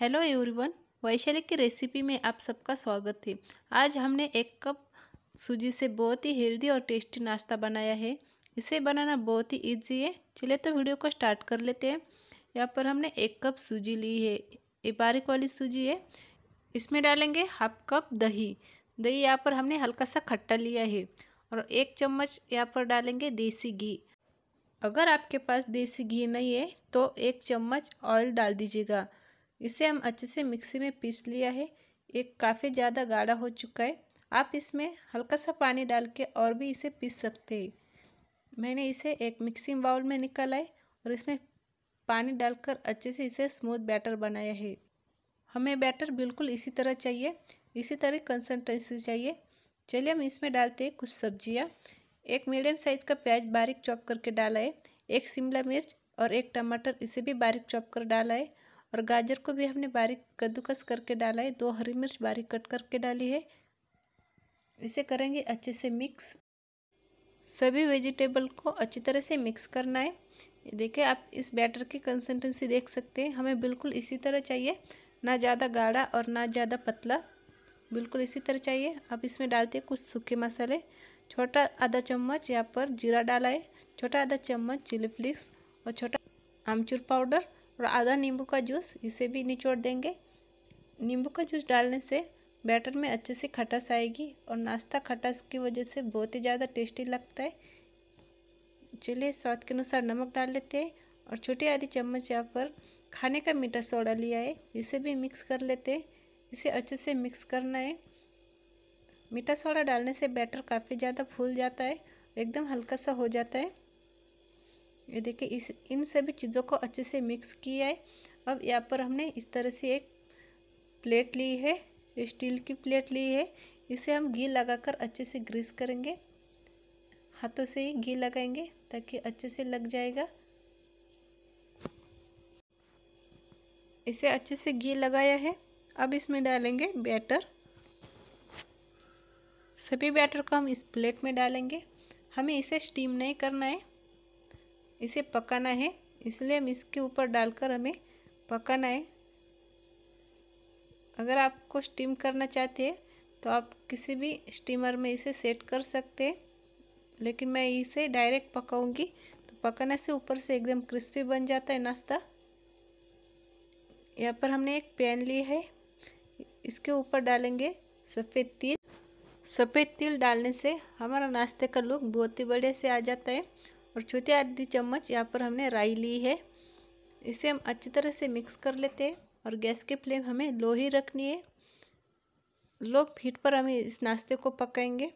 hello everyone Vaishali की recipe में आप सबका स्वागत है आज हमने एक कप सूजी से बहुत ही हेल्दी और टेस्टी नाश्ता बनाया है इसे बनाना बहुत ही इजी है चलिए तो वीडियो को स्टार्ट कर लेते हैं यहाँ पर हमने एक कप सूजी ली है ये बारीक वाली सूजी है इसमें डालेंगे हाफ कप दही दही यहाँ पर हमने हल्का सा खट्टा लिया है और एक चम्मच यहाँ पर डालेंगे देसी घी अगर आपके पास देसी घी नहीं है तो एक चम्मच ऑयल डाल दीजिएगा इसे हम अच्छे से मिक्सी में पीस लिया है एक काफ़ी ज़्यादा गाढ़ा हो चुका है आप इसमें हल्का सा पानी डाल के और भी इसे पीस सकते हैं मैंने इसे एक मिक्सिंग बाउल में निकाला है और इसमें पानी डालकर अच्छे से इसे स्मूथ बैटर बनाया है हमें बैटर बिल्कुल इसी तरह चाहिए इसी तरह कंसिस्टेंसी चाहिए चलिए हम इसमें डालते हैं कुछ सब्जियाँ एक मीडियम साइज़ का प्याज बारीक चॉप करके डाला है एक शिमला मिर्च और एक टमाटर इसे भी बारीक चॉप कर डाला है और गाजर को भी हमने बारीक कद्दूकस करके डाला है दो हरी मिर्च बारीक कट करके डाली है इसे करेंगे अच्छे से मिक्स सभी वेजिटेबल को अच्छी तरह से मिक्स करना है देखिए आप इस बैटर की कंसिस्टेंसी देख सकते हैं हमें बिल्कुल इसी तरह चाहिए ना ज़्यादा गाढ़ा और ना ज़्यादा पतला बिल्कुल इसी तरह चाहिए अब इसमें डालते हैं कुछ सूखे मसाले छोटा आधा चम्मच यहाँ पर जीरा डाला है छोटा आधा चम्मच चिली फ्लिक्स और छोटा आमचूर पाउडर और आधा नींबू का जूस इसे भी निचोड़ देंगे नींबू का जूस डालने से बैटर में अच्छे से खटास आएगी और नाश्ता खटास की वजह से बहुत ही ज़्यादा टेस्टी लगता है चलिए स्वाद के अनुसार नमक डाल लेते हैं और छोटे आधी चम्मच यहाँ पर खाने का मीठा सोडा लिया है इसे भी मिक्स कर लेते हैं इसे अच्छे से मिक्स करना है मीठा सोडा डालने से बैटर काफ़ी ज़्यादा फूल जाता है एकदम हल्का सा हो जाता है ये देखिए इस इन सभी चीज़ों को अच्छे से मिक्स किया है अब यहाँ पर हमने इस तरह से एक प्लेट ली है स्टील की प्लेट ली है इसे हम घी लगाकर अच्छे से ग्रीस करेंगे हाथों से ही घी लगाएंगे ताकि अच्छे से लग जाएगा इसे अच्छे से घी लगाया है अब इसमें डालेंगे बैटर सभी बैटर को हम इस प्लेट में डालेंगे हमें इसे स्टीम नहीं करना है इसे पकाना है इसलिए हम इसके ऊपर डालकर हमें पकाना है अगर आपको स्टीम करना चाहते हैं तो आप किसी भी स्टीमर में इसे सेट कर सकते हैं लेकिन मैं इसे डायरेक्ट पकाऊंगी तो पकाने से ऊपर से एकदम क्रिस्पी बन जाता है नाश्ता यहाँ पर हमने एक पैन ली है इसके ऊपर डालेंगे सफ़ेद तिल सफ़ेद तिल डालने से हमारा नाश्ते का लुक बहुत ही बढ़िया से आ जाता है और छोटे आधी चम्मच यहाँ पर हमने राई ली है इसे हम अच्छी तरह से मिक्स कर लेते हैं और गैस के फ्लेम हमें लो ही रखनी है लो हीट पर हम इस नाश्ते को पकाएंगे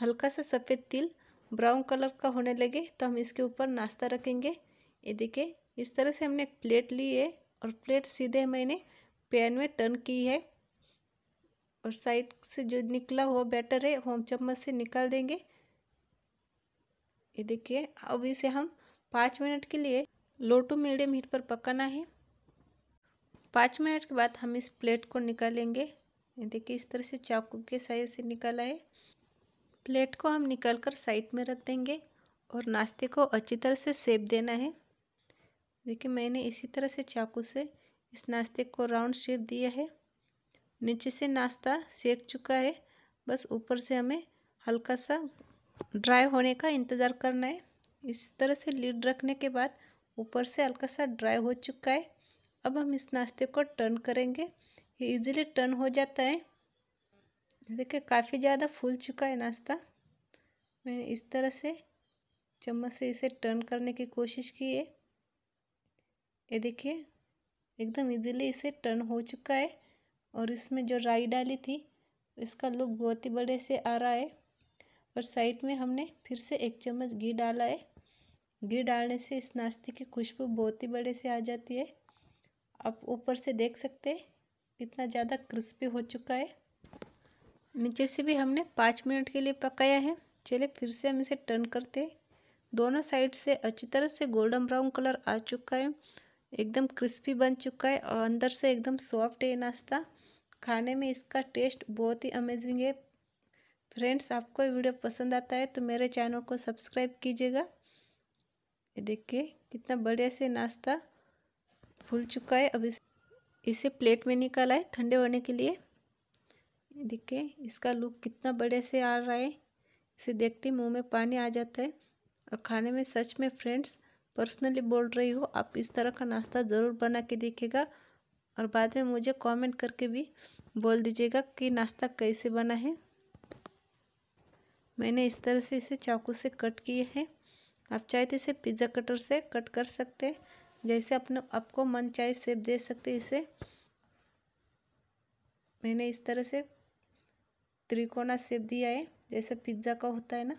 हल्का सा सफ़ेद तिल ब्राउन कलर का होने लगे तो हम इसके ऊपर नाश्ता रखेंगे ये देखिए इस तरह से हमने प्लेट ली है और प्लेट सीधे मैंने पैन में टर्न की है और साइड से जो निकला हुआ बैटर है वो हम चम्मच से निकाल देंगे ये देखिए अब इसे हम पाँच मिनट के लिए लो टू मीडियम हीट पर पकाना है पाँच मिनट के बाद हम इस प्लेट को निकालेंगे ये देखिए इस तरह से चाकू के साइज से निकाला है प्लेट को हम निकाल कर साइड में रख देंगे और नाश्ते को अच्छी तरह से सेप देना है देखिए मैंने इसी तरह से चाकू से इस नाश्ते को राउंड शेप दिया है नीचे से नाश्ता सेक चुका है बस ऊपर से हमें हल्का सा ड्राई होने का इंतज़ार करना है इस तरह से लीड रखने के बाद ऊपर से हल्का सा ड्राई हो चुका है अब हम इस नाश्ते को टर्न करेंगे ये इजीली टर्न हो जाता है देखिए काफ़ी ज़्यादा फूल चुका है नाश्ता मैंने इस तरह से चम्मच से इसे टर्न करने की कोशिश की है ये देखिए एकदम इजीली इसे टर्न हो चुका है और इसमें जो राई डाली थी इसका लुक बहुत ही बड़े से आ रहा है और साइड में हमने फिर से एक चम्मच घी डाला है घी डालने से इस नाश्ते की खुशबू बहुत ही बड़े से आ जाती है आप ऊपर से देख सकते हैं कितना ज़्यादा क्रिस्पी हो चुका है नीचे से भी हमने पाँच मिनट के लिए पकाया है चलिए फिर से हम इसे टर्न करते दोनों साइड से अच्छी तरह से गोल्डन ब्राउन कलर आ चुका है एकदम क्रिस्पी बन चुका है और अंदर से एकदम सॉफ्ट है नाश्ता खाने में इसका टेस्ट बहुत ही अमेजिंग है फ्रेंड्स आपको वीडियो पसंद आता है तो मेरे चैनल को सब्सक्राइब कीजिएगा ये देखिए कितना बढ़िया से नाश्ता फूल चुका है अब इस इसे प्लेट में निकाला है ठंडे होने के लिए देखिए इसका लुक कितना बढ़िया से आ रहा है इसे देखते मुंह में पानी आ जाता है और खाने में सच में फ्रेंड्स पर्सनली बोल रही हो आप इस तरह का नाश्ता ज़रूर बना के देखेगा और बाद में मुझे कमेंट करके भी बोल दीजिएगा कि नाश्ता कैसे बना है मैंने इस तरह से इसे चाकू से कट किए हैं आप चाहे तो इसे पिज़्ज़ा कटर से कट कर सकते जैसे अपने आपको मन चाहे सेप दे सकते इसे मैंने इस तरह से त्रिकोणा सेप दिया है जैसे पिज्ज़ा का होता है ना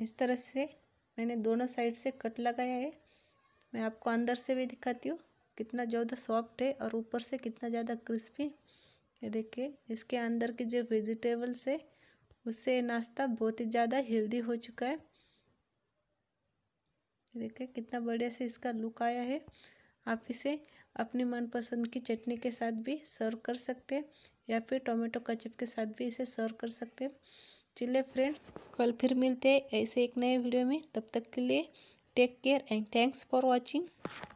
इस तरह से मैंने दोनों साइड से कट लगाया है मैं आपको अंदर से भी दिखाती हूँ कितना ज़्यादा सॉफ्ट है और ऊपर से कितना ज़्यादा क्रिस्पी ये देखिए इसके अंदर के जो वेजिटेबल्स है उससे नाश्ता बहुत ही ज़्यादा हेल्दी हो चुका है देखिए कितना बढ़िया से इसका लुक आया है आप इसे अपनी मनपसंद की चटनी के साथ भी सर्व कर सकते हैं या फिर टोमेटो कचप के साथ भी इसे सर्व कर सकते हैं चलिए फ्रेंड कल फिर मिलते हैं ऐसे एक नए वीडियो में तब तक के लिए take care and thanks for watching